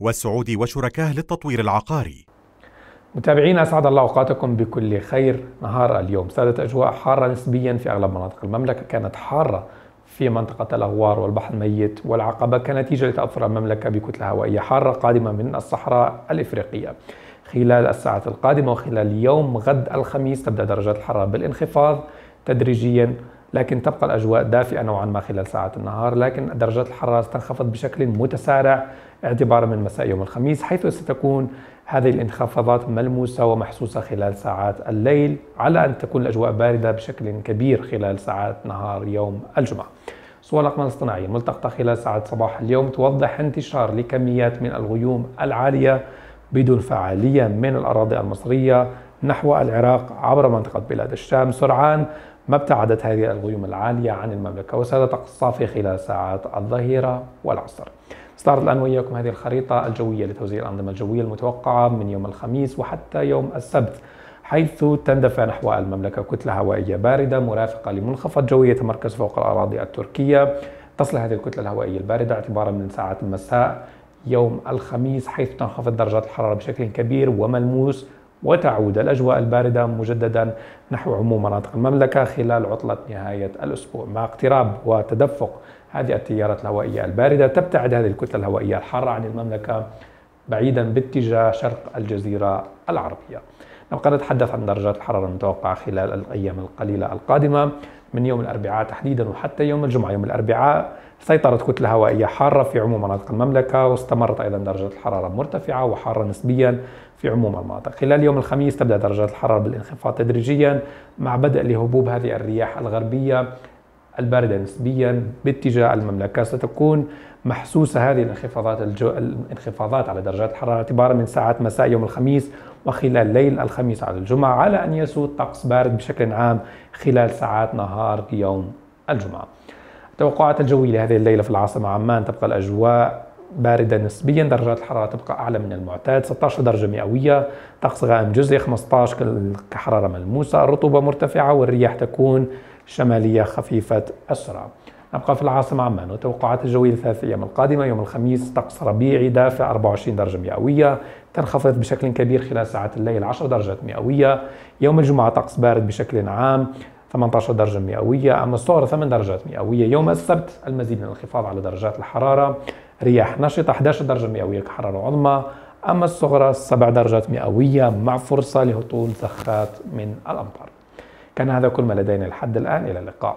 والسعودي وشركاه للتطوير العقاري متابعينا أسعد الله أوقاتكم بكل خير نهار اليوم سادت أجواء حارة نسبيا في أغلب مناطق المملكة كانت حارة في منطقة الأغوار والبحر الميت والعقبة كنتيجة لتأثر المملكة بكتلة هوائية حارة قادمة من الصحراء الإفريقية خلال الساعات القادمة وخلال يوم غد الخميس تبدأ درجات الحرارة بالانخفاض تدريجيا لكن تبقى الأجواء دافئة نوعا ما خلال ساعات النهار لكن درجات الحرارة ستنخفض بشكل متسارع اعتبارا من مساء يوم الخميس حيث ستكون هذه الانخفاضات ملموسة ومحسوسة خلال ساعات الليل على أن تكون الأجواء باردة بشكل كبير خلال ساعات نهار يوم الجمعة صور الأقمار الصناعية الملتقطة خلال ساعات صباح اليوم توضح انتشار لكميات من الغيوم العالية بدون فعالية من الأراضي المصرية نحو العراق عبر منطقة بلاد الشام سرعان ما ابتعدت هذه الغيوم العالية عن المملكة وسارت أقصافها خلال ساعات الظهيرة والعصر استعرض الآن وإياكم هذه الخريطة الجوية لتوزيع الأنظمة الجوية المتوقعة من يوم الخميس وحتى يوم السبت حيث تندفع نحو المملكة كتلة هوائية باردة مرافقة لمنخفض جوي يتمركز فوق الأراضي التركية تصل هذه الكتلة الهوائية الباردة اعتبارا من ساعات المساء يوم الخميس حيث تنخفض درجات الحرارة بشكل كبير وملموس وتعود الأجواء الباردة مجددا نحو عموم مناطق المملكة خلال عطلة نهاية الأسبوع مع اقتراب وتدفق هذه التيارات الهوائية الباردة تبتعد هذه الكتلة الهوائية الحارة عن المملكة بعيدا باتجاه شرق الجزيرة العربية نبقى نتحدث عن درجات الحرارة المتوقعة خلال الأيام القليلة القادمة من يوم الأربعاء تحديدا وحتى يوم الجمعة يوم الأربعاء سيطرت كتلة هوائية حارة في عموم مناطق المملكة واستمرت أيضا درجة الحرارة مرتفعة وحارة نسبيا في عموم المناطق خلال يوم الخميس تبدأ درجات الحرارة بالانخفاض تدريجيا مع بدء لهبوب هذه الرياح الغربية الباردة نسبيا باتجاه المملكة ستكون محسوسة هذه الانخفاضات الجو... الانخفاضات على درجات الحرارة اعتبارا من ساعات مساء يوم الخميس وخلال ليل الخميس على الجمعة على أن يسود طقس بارد بشكل عام خلال ساعات نهار يوم الجمعة التوقعات الجوية لهذه الليلة في العاصمة عمان تبقى الأجواء باردة نسبيا درجات الحرارة تبقى أعلى من المعتاد 16 درجة مئوية طقس غائم جزئي 15 كحرارة ملموسة الرطوبة مرتفعة والرياح تكون شمالية خفيفة السرعة نبقى في العاصمة عمان وتوقعات الجوية لثلاث أيام القادمة يوم الخميس طقس ربيعي دافئ 24 درجة مئوية تنخفض بشكل كبير خلال ساعات الليل 10 درجات مئوية يوم الجمعة طقس بارد بشكل عام 18 درجة مئوية أما الصغرى 8 درجات مئوية يوم السبت المزيد من الانخفاض على درجات الحرارة رياح نشطة 11 درجة مئوية كحرارة عظمى أما الصغرى 7 درجات مئوية مع فرصة لهطول زخات من الأمطار كان هذا كل ما لدينا لحد الآن إلى اللقاء